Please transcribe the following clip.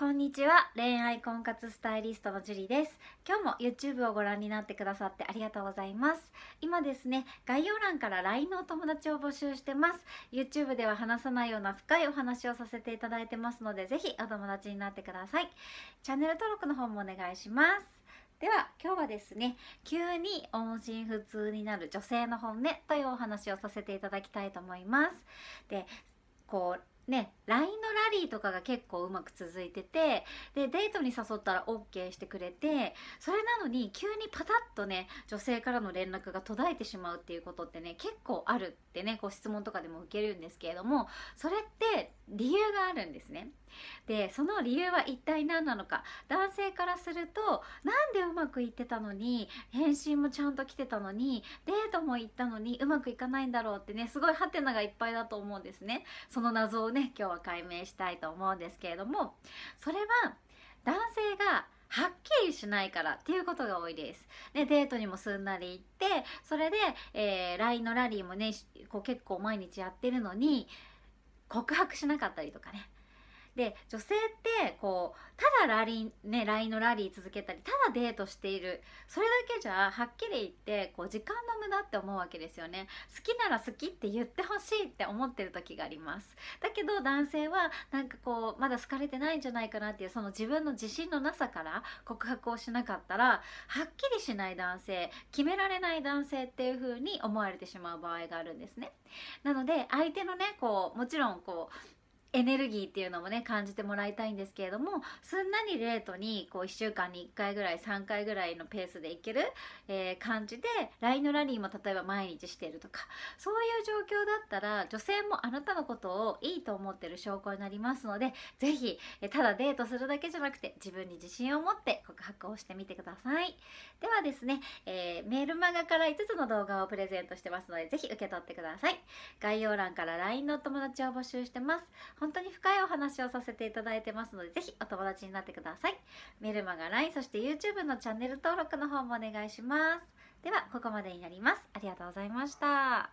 こんにちは恋愛婚活スタイリストのジュリです今日も YouTube をご覧になってくださってありがとうございます今ですね概要欄から LINE のお友達を募集してます YouTube では話さないような深いお話をさせていただいてますのでぜひお友達になってくださいチャンネル登録の方もお願いしますでは今日はですね急に音信不通になる女性の本音というお話をさせていただきたいと思いますでこうね LINE のラリーとかが結構うまく続いててでデートに誘ったら OK してくれてそれなのに急にパタッとね女性からの連絡が途絶えてしまうっていうことってね結構あるってねご質問とかでも受けるんですけれどもそれって理由があるんですねでその理由は一体何なのか男性からすると何でうまくいってたのに返信もちゃんと来てたのにデートも行ったのにうまくいかないんだろうってねすごいハテナがいっぱいだと思うんですねその謎をね今日は解明したいと思うんですけれどもそれは男性がはっきりしないからっていうことが多いです。で、デートにもすんなり行って、それで、えー、LINE のラリーもね、こう結構毎日やってるのに、告白しなかったりとかねで女性ってこうただラリー、ね、LINE のラリー続けたりただデートしているそれだけじゃはっきり言ってこう時間の無駄って思うわけですよね好きなら好きって言ってほしいって思ってる時がありますだけど男性はなんかこうまだ好かれてないんじゃないかなっていうその自分の自信のなさから告白をしなかったらはっきりしない男性決められない男性っていう風に思われてしまう場合があるんですねなので相手のねこうもちろんこうエネルギーっていうのもね感じてもらいたいんですけれどもすんなりレートにこう1週間に1回ぐらい3回ぐらいのペースでいける、えー、感じで LINE のラリーも例えば毎日してるとかそういう状況だったら女性もあなたのことをいいと思ってる証拠になりますので是非、えただデートするだけじゃなくて自分に自信を持って告白をしてみてくださいではですね、えー、メールマガから5つの動画をプレゼントしてますので是非受け取ってください概要欄から LINE のお友達を募集してます本当に深いお話をさせていただいてますので、ぜひお友達になってください。メルマガ LINE、そして YouTube のチャンネル登録の方もお願いします。では、ここまでになります。ありがとうございました。